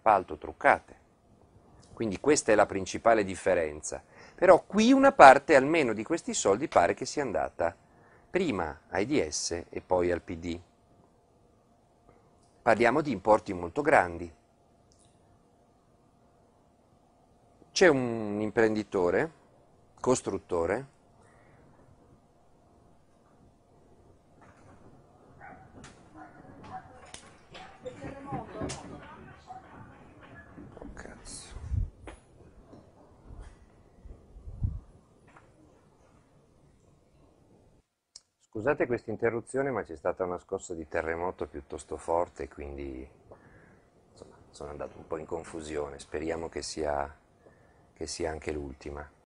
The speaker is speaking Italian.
appalto truccate. Quindi questa è la principale differenza. Però qui una parte almeno di questi soldi pare che sia andata prima ai DS e poi al PD. Parliamo di importi molto grandi. C'è un imprenditore, costruttore, Scusate questa interruzione, ma c'è stata una scossa di terremoto piuttosto forte, quindi insomma, sono andato un po' in confusione. Speriamo che sia, che sia anche l'ultima.